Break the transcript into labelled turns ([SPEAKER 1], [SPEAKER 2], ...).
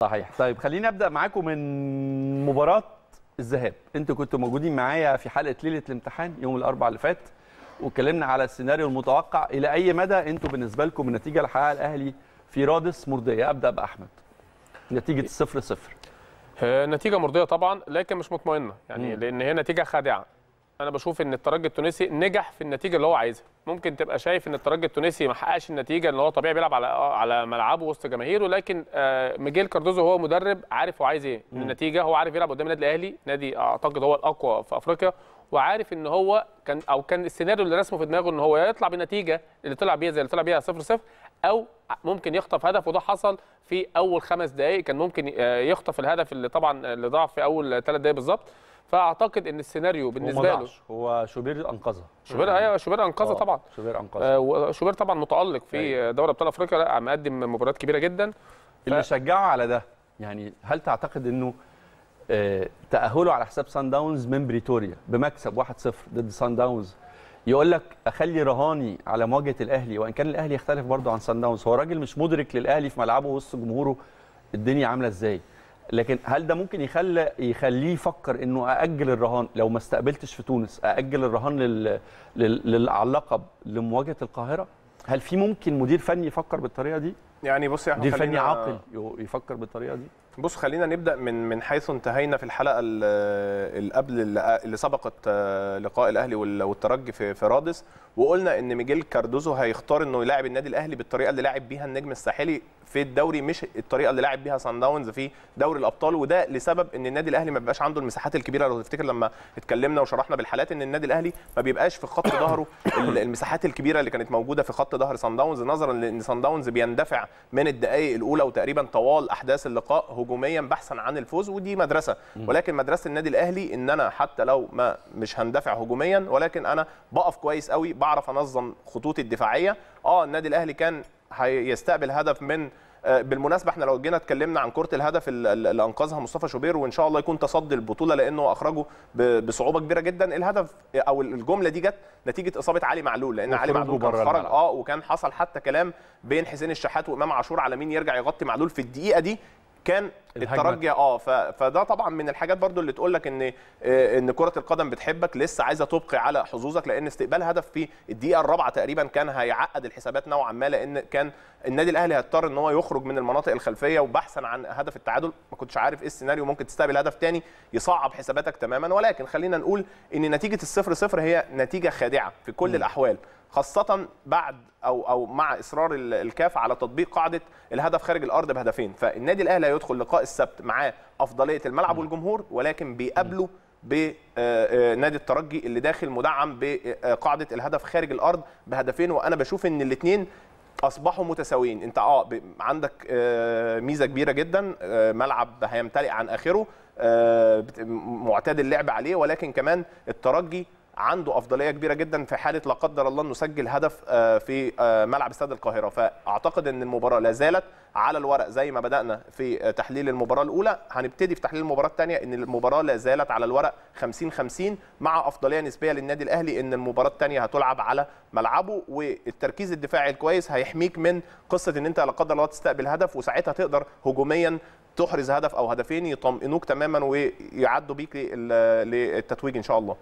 [SPEAKER 1] صحيح طيب خليني ابدا معاكم من مباراه الذهاب انتوا كنتوا موجودين معايا في حلقه ليله الامتحان يوم الاربعاء اللي فات واتكلمنا على السيناريو المتوقع الى اي مدى انتوا بالنسبه لكم النتيجه اللي حققها الاهلي في رادس مرضيه ابدا باحمد نتيجه 0-0
[SPEAKER 2] نتيجه مرضيه طبعا لكن مش مطمئنه يعني مم. لان هي نتيجه خادعه انا بشوف ان الترجي التونسي نجح في النتيجه اللي هو عايزها ممكن تبقى شايف ان الترجي التونسي ما حققش النتيجه اللي هو طبيعي بيلعب على آه، على ملعبه وسط جماهيره لكن آه، ميجيل كاردوزو هو مدرب عارف هو عايز ايه النتيجه هو عارف يلعب قدام النادي الاهلي نادي اعتقد هو الاقوى في افريقيا وعارف ان هو كان او كان السيناريو اللي رسمه في دماغه ان هو يطلع بنتيجه اللي طلع بيها زي اللي طلع بيها 0 0 او ممكن يخطف هدف وده حصل في اول خمس دقائق كان ممكن آه، يخطف الهدف اللي طبعا اللي ضاع في اول ثلاث دقائق بالظبط فاعتقد ان السيناريو بالنسبه له
[SPEAKER 1] هو شوبير انقذها شوبير ايوه شوبير انقذها آه، طبعا شوبير انقذها آه، وشوبير
[SPEAKER 2] طبعا متالق في أيوة. دوري ابطال افريقيا لا مقدم مباريات كبيره جدا ف... اللي شجعه على ده
[SPEAKER 1] يعني هل تعتقد انه آه، تاهله على حساب سان داونز من بريتوريا بمكسب 1-0 ضد سان داونز يقول لك اخلي رهاني على مواجهه الاهلي وان كان الاهلي يختلف برضه عن سان داونز هو راجل مش مدرك للاهلي في ملعبه وسط جمهوره الدنيا عامله ازاي لكن هل ده ممكن يخلي يخليه يفكر انه ااجل الرهان لو ما استقبلتش في تونس ااجل الرهان لل... لل... على اللقب لمواجهه القاهره هل في ممكن مدير فني يفكر بالطريقه دي يعني بص يا احمد مدير فني عاقل يفكر بالطريقه دي
[SPEAKER 3] بص خلينا نبدا من من حيث انتهينا في الحلقه اللي قبل اللي سبقت آه، لقاء الاهلي والترجي في في رادس وقلنا ان ميجيل كاردوزو هيختار انه يلاعب النادي الاهلي بالطريقه اللي لعب بيها النجم الساحلي في الدوري مش الطريقه اللي لعب بيها سان داونز في دوري الابطال وده لسبب ان النادي الاهلي ما بيبقاش عنده المساحات الكبيره لو تفتكر لما اتكلمنا وشرحنا بالحالات ان النادي الاهلي ما بيبقاش في خط ظهره المساحات الكبيره اللي كانت موجوده في خط ظهر سان داونز نظرا لان سان داونز بيندفع من الدقائق الاولى وتقريبا طوال احداث اللقاء هجوميا بحثا عن الفوز ودي مدرسه ولكن مدرسه النادي الاهلي ان انا حتى لو ما مش هندفع هجوميا ولكن انا بقف كويس قوي بعرف انظم خطوطي الدفاعيه اه النادي الاهلي كان هيستقبل هدف من آه، بالمناسبه احنا لو جينا اتكلمنا عن كره الهدف اللي انقذها مصطفى شوبير وان شاء الله يكون تصدي البطوله لانه اخرجه بصعوبه كبيره جدا الهدف آه، او الجمله دي جت نتيجه اصابه علي معلول لان علي معلول كان خرج اه وكان حصل حتى كلام بين حسين الشحات وامام عاشور على مين يرجع يغطي معلول في الدقيقه دي كان الترجي اه فده طبعا من الحاجات برضو اللي تقول لك ان آه، ان كره القدم بتحبك لسه عايزه تبقي على حظوظك لان استقبال هدف في الدقيقه الرابعه تقريبا كان هيعقد الحسابات نوعا ما لان كان النادي الاهلي هيضطر ان هو يخرج من المناطق الخلفيه وبحثا عن هدف التعادل ما كنتش عارف ايه السيناريو ممكن تستقبل هدف تاني يصعب حساباتك تماما ولكن خلينا نقول ان نتيجه الصفر صفر هي نتيجه خادعه في كل م. الاحوال خاصه بعد او او مع اصرار الكاف على تطبيق قاعده الهدف خارج الارض بهدفين فالنادي الاهلي هيدخل لقاء السبت معاه افضليه الملعب والجمهور ولكن بيقابله بنادي آه، آه، الترجي اللي داخل مدعم بقاعده آه، الهدف خارج الارض بهدفين وانا بشوف ان الاثنين اصبحوا متساويين انت اه عندك ميزه كبيره جدا ملعب هيمتلئ عن اخره معتاد اللعب عليه ولكن كمان الترجي عنده افضليه كبيره جدا في حاله لا قدر الله انه سجل هدف آه، في آه، ملعب استاد القاهره فاعتقد ان المباراه لا زالت على الورق زي ما بدانا في آه، تحليل المباراه الاولى هنبتدي في تحليل المباراه الثانيه ان المباراه لا زالت على الورق 50 50 مع افضليه نسبيه للنادي الاهلي ان المباراه الثانيه هتلعب على ملعبه والتركيز الدفاعي الكويس هيحميك من قصه ان انت لا قدر الله تستقبل هدف وساعتها تقدر هجوميا تحرز هدف او هدفين يطمئنوك تماما ويعدوا بيك للتتويج ان شاء الله